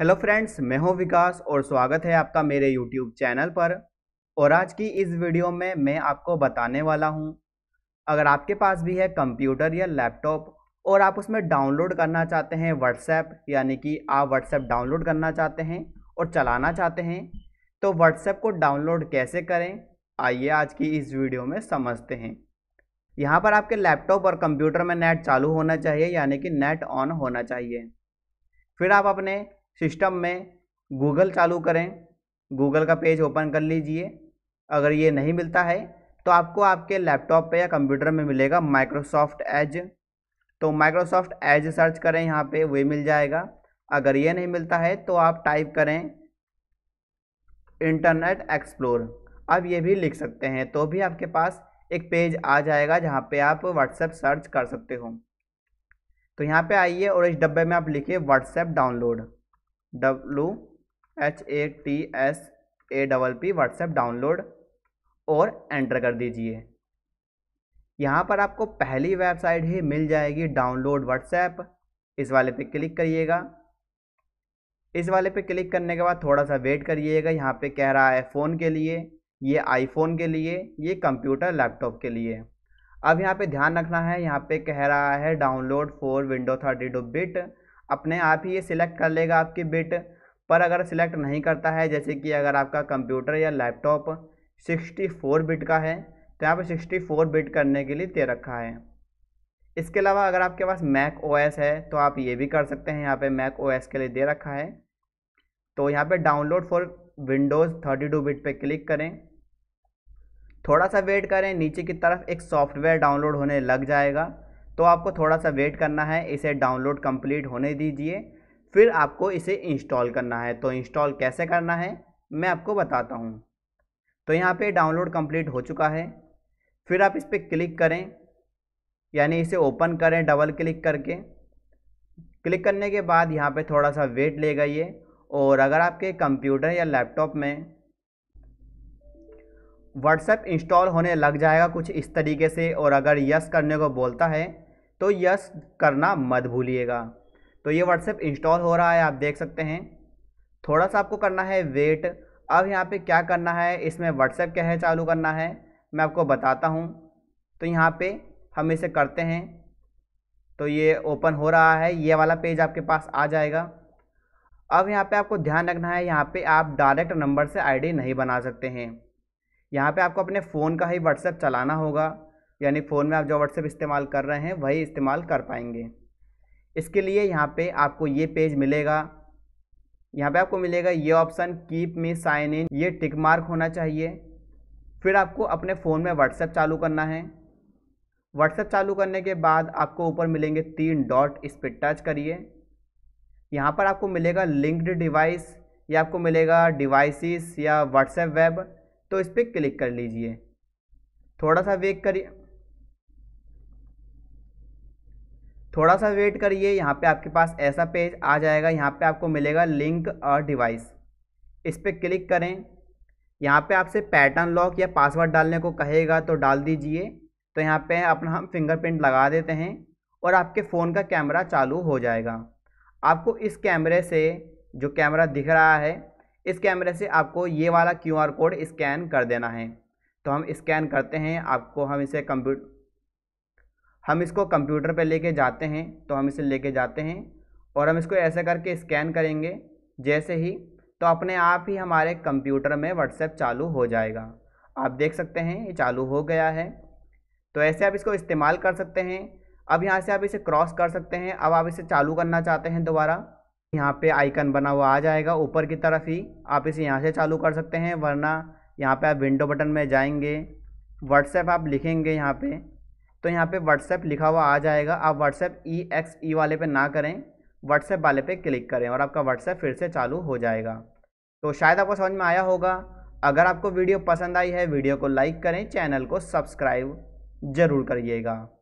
hello friends मैं हूं विकास और स्वागत है आपका मेरे यूट्यूब चैनल पर और आज की इस वीडियो में मैं आपको बताने वाला हूं अगर आपके पास भी है कंप्यूटर या लैपटॉप और आप उसमें डाउनलोड करना चाहते हैं व्हाट्सएप यानी कि आप व्हाट्सएप डाउनलोड करना चाहते हैं और चलाना चाहते हैं तो व्हाट्सएप को डाउनलोड कैसे करें आइए आज की इस वीडियो में समझते हैं यहाँ पर आपके लैपटॉप और कंप्यूटर में नेट चालू होना चाहिए यानी कि नेट ऑन होना चाहिए फिर आप अपने सिस्टम में गूगल चालू करें गूगल का पेज ओपन कर लीजिए अगर ये नहीं मिलता है तो आपको आपके लैपटॉप पे या कंप्यूटर में मिलेगा माइक्रोसॉफ्ट एज तो माइक्रोसॉफ्ट एज सर्च करें यहाँ पे वही मिल जाएगा अगर ये नहीं मिलता है तो आप टाइप करें इंटरनेट एक्सप्लोर आप ये भी लिख सकते हैं तो भी आपके पास एक पेज आ जाएगा जहाँ पे आप व्हाट्सएप सर्च कर सकते हो तो यहाँ पे आइए और इस डब्बे में आप लिखिए WhatsApp download W H A T S A double P WhatsApp download और एंटर कर दीजिए यहाँ पर आपको पहली वेबसाइट ही मिल जाएगी डाउनलोड व्हाट्सएप इस वाले पे क्लिक करिएगा इस वाले पे क्लिक करने के बाद थोड़ा सा वेट करिएगा यहाँ पे कह रहा है फ़ोन के लिए ये आईफोन के लिए ये कंप्यूटर लैपटॉप के लिए अब यहाँ पे ध्यान रखना है यहाँ पे कह रहा है download for window thirty two bit अपने आप ही ये सिलेक्ट कर लेगा आपकी बिट पर अगर सिलेक्ट नहीं करता है जैसे कि अगर आपका कंप्यूटर या लैपटॉप 64 बिट का है तो यहाँ पर 64 बिट करने के लिए दे रखा है इसके अलावा अगर आपके पास मैक ओएस है तो आप ये भी कर सकते हैं यहाँ पे मैक ओएस के लिए दे रखा है तो यहाँ पे डाउनलोड फॉर विंडोज़ 32 बिट पर क्लिक करें थोड़ा सा वेट करें नीचे की तरफ एक सॉफ्टवेयर डाउनलोड होने लग जाएगा तो आपको थोड़ा सा वेट करना है इसे डाउनलोड कंप्लीट होने दीजिए फिर आपको इसे इंस्टॉल करना है तो इंस्टॉल कैसे करना है मैं आपको बताता हूँ तो यहाँ पे डाउनलोड कंप्लीट हो चुका है फिर आप इस पर क्लिक करें यानी इसे ओपन करें डबल क्लिक करके क्लिक करने के बाद यहाँ पे थोड़ा सा वेट लेगा ये और अगर आपके कंप्यूटर या लैपटॉप में व्हाट्सएप इंस्टॉल होने लग जाएगा कुछ इस तरीके से और अगर यस करने को बोलता है तो यस करना मत भूलिएगा तो ये व्हाट्सएप इंस्टॉल हो रहा है आप देख सकते हैं थोड़ा सा आपको करना है वेट अब यहाँ पे क्या करना है इसमें व्हाट्सएप क्या है चालू करना है मैं आपको बताता हूँ तो यहाँ पे हम इसे करते हैं तो ये ओपन हो रहा है ये वाला पेज आपके पास आ जाएगा अब यहाँ पे आपको ध्यान रखना है यहाँ पे आप डायरेक्ट नंबर से आईडी नहीं बना सकते हैं यहाँ पे आपको अपने फ़ोन का ही व्हाट्सएप चलाना होगा यानी फ़ोन में आप जो व्हाट्सएप इस्तेमाल कर रहे हैं वही इस्तेमाल कर पाएंगे इसके लिए यहाँ पे आपको ये पेज मिलेगा यहाँ पे आपको मिलेगा ये option keep me sign in ये टिक मार्क होना चाहिए फिर आपको अपने फ़ोन में व्हाट्सएप चालू करना है व्हाट्सएप चालू करने के बाद आपको ऊपर मिलेंगे तीन डॉट इस पर टच करिए यहाँ पर आपको मिलेगा लिंक्ड डिवाइस या आपको मिलेगा डिवाइसिस या व्हाट्सएप वेब तो इस पर क्लिक कर लीजिए थोड़ा सा वेट करिए थोड़ा सा वेट करिए यहाँ पे आपके पास ऐसा पेज आ जाएगा यहाँ पे आपको मिलेगा लिंक और डिवाइस इस पर क्लिक करें यहाँ पे आपसे पैटर्न लॉक या पासवर्ड डालने को कहेगा तो डाल दीजिए तो यहाँ पे अपना हम फिंगरप्रिंट लगा देते हैं और आपके फ़ोन का कैमरा चालू हो जाएगा आपको इस कैमरे से जो कैमरा दिख रहा है इस कैमरे से आपको ये वाला क्यू कोड स्कैन कर देना है तो हम स्कैन करते हैं आपको हम इसे कंप्यूटर हम इसको कंप्यूटर पर लेके जाते हैं तो हम इसे लेके जाते हैं और हम इसको ऐसे करके स्कैन करेंगे जैसे ही तो अपने आप ही हमारे कंप्यूटर में व्हाट्सएप चालू हो जाएगा आप देख सकते हैं ये चालू हो गया है तो ऐसे आप इसको इस्तेमाल कर सकते हैं अब यहाँ से आप इसे क्रॉस कर सकते हैं अब आप इसे चालू करना चाहते हैं दोबारा यहाँ पे आइकन बना हुआ आ जाएगा ऊपर की तरफ ही आप इसे यहाँ से चालू कर सकते हैं वरना यहाँ पे आप विंडो बटन में जाएंगे व्हाट्सएप आप लिखेंगे यहाँ पे तो यहाँ पे व्हाट्सएप लिखा हुआ आ जाएगा आप व्हाट्सएप ई एक्स ई वाले पे ना करें व्हाट्सएप वाले पे क्लिक करें और आपका व्हाट्सएप फिर से चालू हो जाएगा तो शायद आपको समझ में आया होगा अगर आपको वीडियो पसंद आई है वीडियो को लाइक करें चैनल को सब्सक्राइब ज़रूर करिएगा